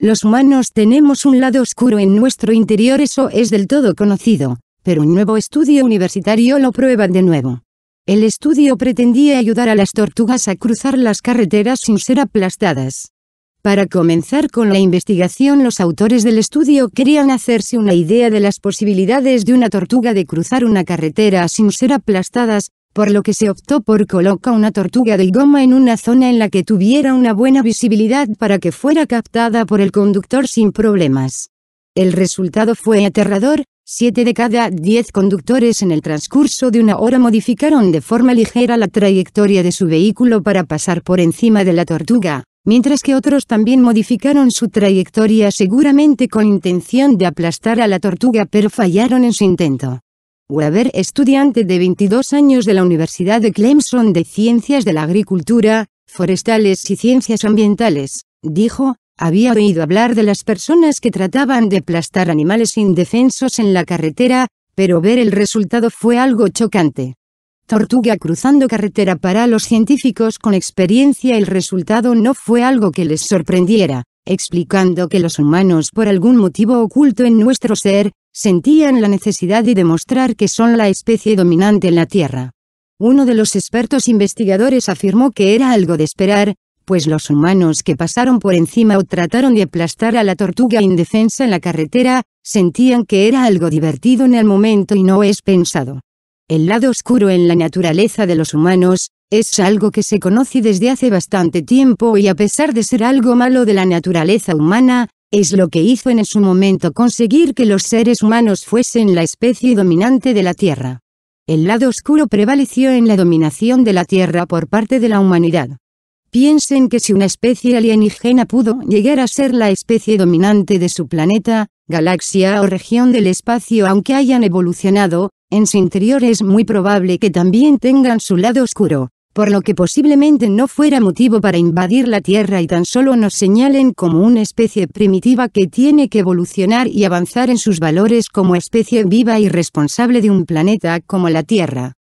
Los humanos tenemos un lado oscuro en nuestro interior, eso es del todo conocido, pero un nuevo estudio universitario lo prueba de nuevo. El estudio pretendía ayudar a las tortugas a cruzar las carreteras sin ser aplastadas. Para comenzar con la investigación los autores del estudio querían hacerse una idea de las posibilidades de una tortuga de cruzar una carretera sin ser aplastadas, por lo que se optó por colocar una tortuga de goma en una zona en la que tuviera una buena visibilidad para que fuera captada por el conductor sin problemas. El resultado fue aterrador, 7 de cada 10 conductores en el transcurso de una hora modificaron de forma ligera la trayectoria de su vehículo para pasar por encima de la tortuga, mientras que otros también modificaron su trayectoria seguramente con intención de aplastar a la tortuga pero fallaron en su intento. Weber, estudiante de 22 años de la Universidad de Clemson de Ciencias de la Agricultura, Forestales y Ciencias Ambientales, dijo, había oído hablar de las personas que trataban de aplastar animales indefensos en la carretera, pero ver el resultado fue algo chocante. Tortuga cruzando carretera para los científicos con experiencia el resultado no fue algo que les sorprendiera, explicando que los humanos por algún motivo oculto en nuestro ser, sentían la necesidad de demostrar que son la especie dominante en la Tierra. Uno de los expertos investigadores afirmó que era algo de esperar, pues los humanos que pasaron por encima o trataron de aplastar a la tortuga indefensa en la carretera, sentían que era algo divertido en el momento y no es pensado. El lado oscuro en la naturaleza de los humanos, es algo que se conoce desde hace bastante tiempo y a pesar de ser algo malo de la naturaleza humana, es lo que hizo en su momento conseguir que los seres humanos fuesen la especie dominante de la Tierra. El lado oscuro prevaleció en la dominación de la Tierra por parte de la humanidad. Piensen que si una especie alienígena pudo llegar a ser la especie dominante de su planeta, galaxia o región del espacio aunque hayan evolucionado, en su interior es muy probable que también tengan su lado oscuro por lo que posiblemente no fuera motivo para invadir la Tierra y tan solo nos señalen como una especie primitiva que tiene que evolucionar y avanzar en sus valores como especie viva y responsable de un planeta como la Tierra.